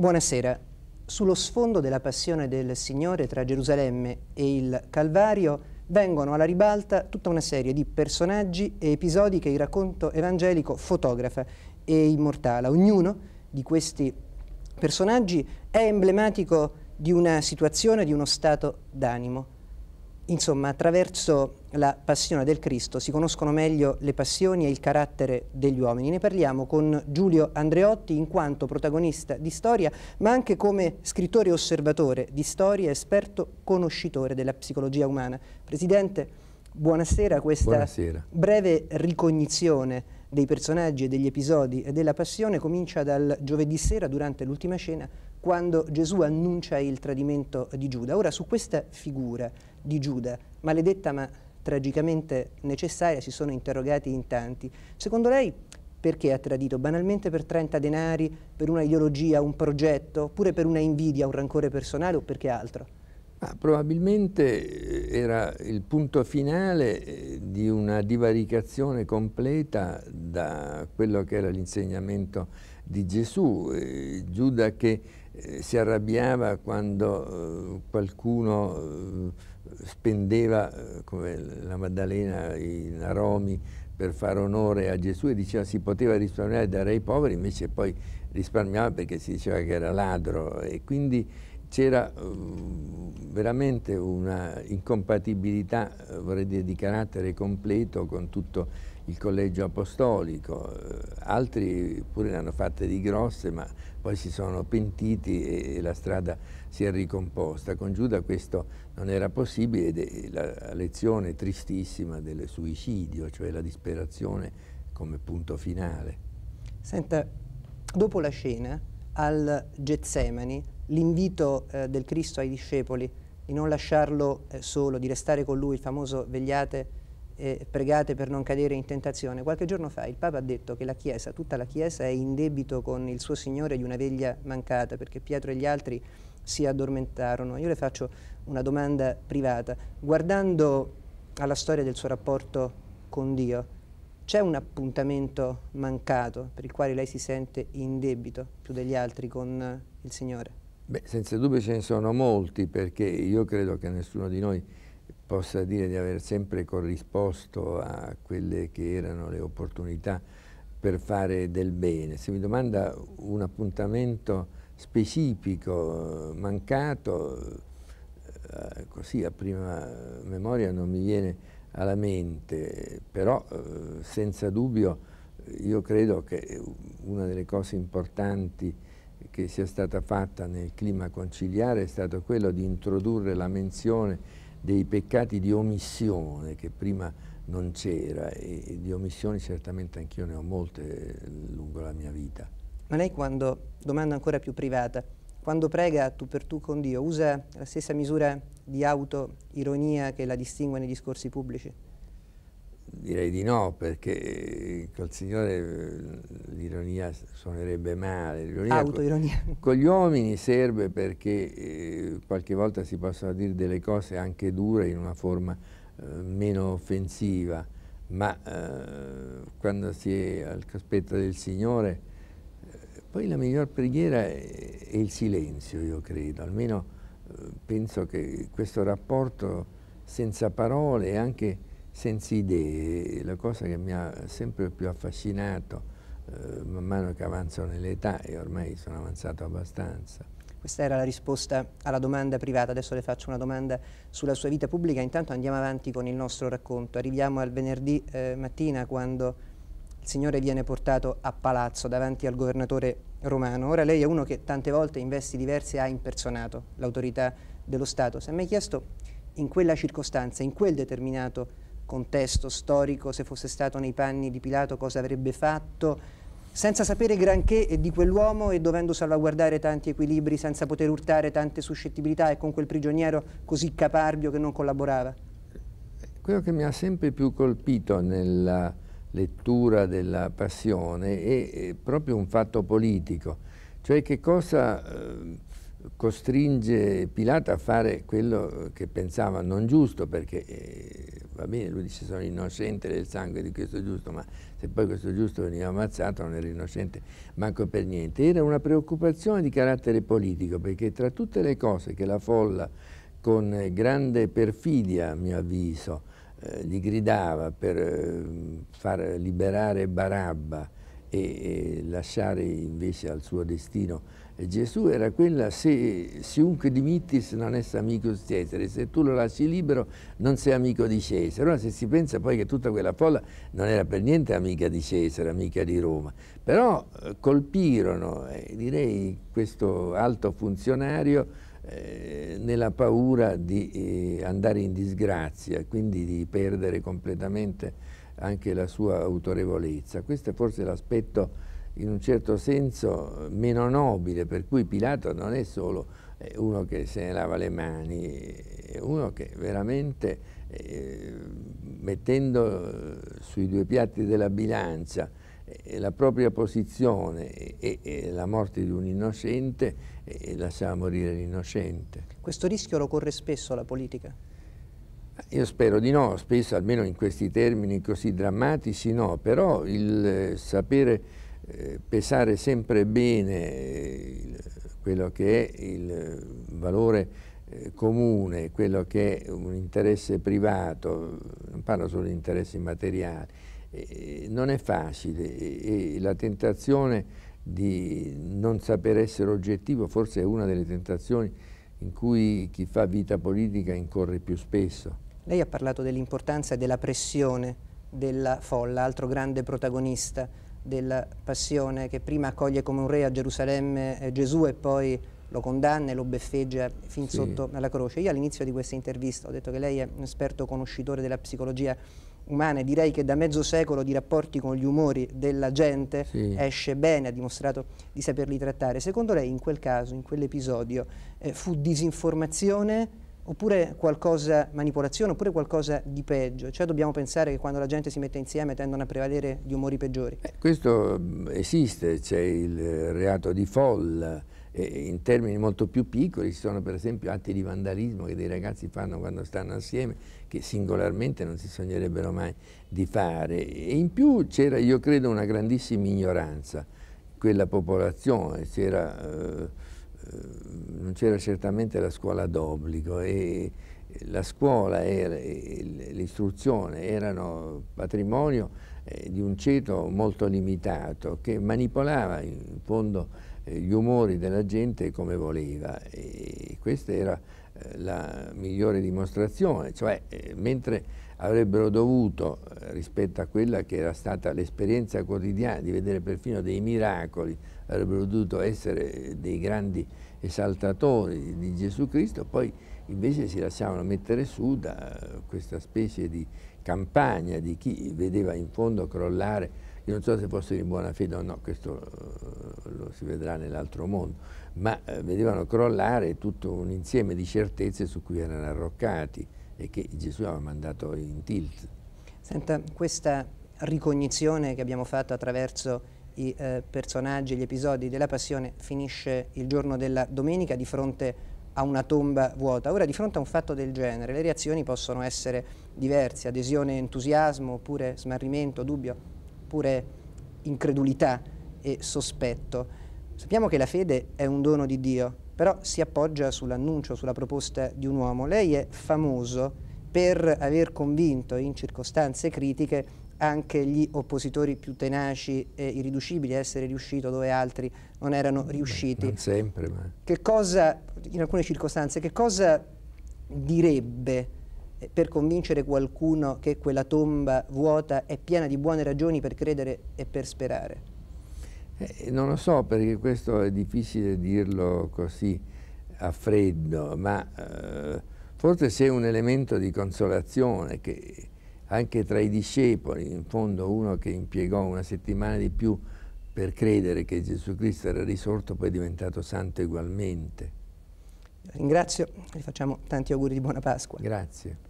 Buonasera. Sullo sfondo della passione del Signore tra Gerusalemme e il Calvario vengono alla ribalta tutta una serie di personaggi e episodi che il racconto evangelico fotografa e immortala. Ognuno di questi personaggi è emblematico di una situazione, di uno stato d'animo. Insomma, attraverso la passione del Cristo si conoscono meglio le passioni e il carattere degli uomini. Ne parliamo con Giulio Andreotti in quanto protagonista di storia, ma anche come scrittore e osservatore di storia, esperto conoscitore della psicologia umana. Presidente, buonasera a questa buonasera. breve ricognizione dei personaggi e degli episodi della passione comincia dal giovedì sera durante l'ultima cena quando Gesù annuncia il tradimento di Giuda. Ora su questa figura di Giuda, maledetta ma tragicamente necessaria, si sono interrogati in tanti. Secondo lei perché ha tradito? Banalmente per 30 denari, per una ideologia, un progetto, oppure per una invidia, un rancore personale o perché altro? Ma probabilmente eh, era il punto finale eh, di una divaricazione completa da quello che era l'insegnamento di Gesù. Eh, Giuda che si arrabbiava quando qualcuno spendeva, come la Maddalena, in Aromi, per fare onore a Gesù e diceva si poteva risparmiare e dare ai poveri, invece poi risparmiava perché si diceva che era ladro e quindi c'era eh, veramente una incompatibilità, eh, vorrei dire, di carattere completo con tutto il collegio apostolico. Eh, altri pure ne hanno fatte di grosse, ma poi si sono pentiti e la strada si è ricomposta. Con Giuda questo non era possibile ed è la lezione tristissima del suicidio, cioè la disperazione come punto finale. Senta, dopo la scena al Getsemani l'invito eh, del Cristo ai discepoli di non lasciarlo eh, solo, di restare con lui, il famoso vegliate e pregate per non cadere in tentazione. Qualche giorno fa il Papa ha detto che la Chiesa, tutta la Chiesa è in debito con il suo Signore di una veglia mancata, perché Pietro e gli altri si addormentarono. Io le faccio una domanda privata. Guardando alla storia del suo rapporto con Dio, c'è un appuntamento mancato per il quale lei si sente in debito più degli altri con il Signore? Beh, senza dubbio ce ne sono molti perché io credo che nessuno di noi possa dire di aver sempre corrisposto a quelle che erano le opportunità per fare del bene. Se mi domanda un appuntamento specifico, eh, mancato, eh, così a prima memoria non mi viene alla mente, però eh, senza dubbio io credo che una delle cose importanti che sia stata fatta nel clima conciliare è stato quello di introdurre la menzione dei peccati di omissione che prima non c'era e di omissioni certamente anch'io ne ho molte eh, lungo la mia vita. Ma lei quando, domanda ancora più privata, quando prega tu per tu con Dio usa la stessa misura di autoironia che la distingue nei discorsi pubblici? Direi di no, perché col Signore eh, l'ironia suonerebbe male. L'ironia con, con gli uomini serve perché eh, qualche volta si possono dire delle cose anche dure in una forma eh, meno offensiva, ma quando si è al cospetto del Signore, poi la miglior preghiera è il silenzio, io credo, almeno penso che questo rapporto senza parole e anche senza idee. La cosa che mi ha sempre più affascinato eh, man mano che avanzo nell'età e ormai sono avanzato abbastanza. Questa era la risposta alla domanda privata, adesso le faccio una domanda sulla sua vita pubblica, intanto andiamo avanti con il nostro racconto. Arriviamo al venerdì eh, mattina quando il Signore viene portato a palazzo davanti al governatore romano. Ora lei è uno che tante volte in vesti diverse ha impersonato l'autorità dello Stato. Si è mai chiesto in quella circostanza, in quel determinato momento, contesto storico, se fosse stato nei panni di Pilato cosa avrebbe fatto, senza sapere granché di quell'uomo e dovendo salvaguardare tanti equilibri, senza poter urtare tante suscettibilità e con quel prigioniero così caparbio che non collaborava? Quello che mi ha sempre più colpito nella lettura della passione è, proprio un fatto politico, cioè che cosa eh, costringe Pilato a fare quello che pensava non giusto, perché eh, va bene, lui dice sono innocente del sangue di questo giusto, ma se poi questo giusto veniva ammazzato non era innocente manco per niente. Era una preoccupazione di carattere politico, perché tra tutte le cose che la folla con eh, grande perfidia, a mio avviso, eh, gli gridava per eh, far liberare Barabba, e lasciare invece al suo destino Gesù era quella se siunque dimittis non est amico di Cesare, se tu lo lasci libero non sei amico di Cesare. allora, se si pensa poi che tutta quella folla non era per niente amica di Cesare, amica di Roma, però eh, colpirono, eh, direi, questo alto funzionario eh, nella paura di eh, andare in disgrazia, quindi di perdere completamente anche la sua autorevolezza. Questo è forse l'aspetto in un certo senso meno nobile, per cui Pilato non è solo eh, uno che se ne lava le mani, è uno che veramente eh, mettendo eh, sui due piatti della bilancia eh, la propria posizione e, la morte di un innocente eh, lasciava morire l'innocente. Questo rischio lo corre spesso la politica? Io spero di no, spesso almeno in questi termini così drammatici no, però il eh, sapere eh, pesare sempre bene eh, quello che è il valore comune, quello che è un interesse privato, non parlo solo di interessi materiali, non è facile e la tentazione di non saper essere oggettivo forse è una delle tentazioni in cui chi fa vita politica incorre più spesso. Lei ha parlato dell'importanza e della pressione della folla, altro grande protagonista della passione che prima accoglie come un re a Gerusalemme eh, Gesù e poi lo condanna e lo beffeggia fin sì. sotto alla croce. Io all'inizio di questa intervista ho detto che lei è un esperto conoscitore della psicologia umana e direi che da mezzo secolo di rapporti con gli umori della gente sì. esce bene, ha dimostrato di saperli trattare. Secondo lei in quel caso, in quell'episodio, eh, fu disinformazione? oppure qualcosa manipolazione, oppure qualcosa di peggio. Cioè dobbiamo pensare che quando la gente si mette insieme tendono a prevalere gli umori peggiori. Eh, questo esiste, c'è il eh, reato di folla, eh, in termini molto più piccoli ci sono per esempio atti di vandalismo che dei ragazzi fanno quando stanno assieme, che singolarmente non si sognerebbero mai di fare. E in più c'era, io credo, una grandissima ignoranza. Quella popolazione, c'era... Eh, eh non c'era certamente la scuola d'obbligo e la scuola e l'istruzione erano patrimonio eh, di un ceto molto limitato che manipolava in fondo eh, gli umori della gente come voleva e questa era eh, la migliore dimostrazione, cioè mentre avrebbero dovuto rispetto a quella che era stata l'esperienza quotidiana di vedere perfino dei miracoli, avrebbero dovuto essere dei grandi esaltatori di Gesù Cristo, poi invece si lasciavano mettere su da eh, questa specie di campagna di chi vedeva in fondo crollare, io non so se fossero di buona fede o no, questo eh, lo si vedrà nell'altro mondo, ma eh, vedevano crollare tutto un insieme di certezze su cui erano arroccati e che Gesù aveva mandato in tilt. Senta, questa ricognizione che abbiamo fatto attraverso i eh, personaggi, gli episodi della passione finisce il giorno della domenica di fronte a una tomba vuota. Ora di fronte a un fatto del genere le reazioni possono essere diverse, adesione, entusiasmo, oppure smarrimento, dubbio, oppure incredulità e sospetto. Sappiamo che la fede è un dono di Dio, però si appoggia sull'annuncio, sulla proposta di un uomo. Lei è famoso per aver convinto in circostanze critiche anche gli oppositori più tenaci e irriducibili a essere riuscito dove altri non erano riusciti. Non sempre, ma... Che cosa, in alcune circostanze, che cosa direbbe eh, per convincere qualcuno che quella tomba vuota è piena di buone ragioni per credere e per sperare? Eh, non lo so, perché questo è difficile dirlo così a freddo, ma eh, forse c'è un elemento di consolazione che anche tra i discepoli, in fondo uno che impiegò una settimana di più per credere che Gesù Cristo era risorto, poi è diventato santo ugualmente. Ringrazio gli facciamo tanti auguri di buona Pasqua. Grazie.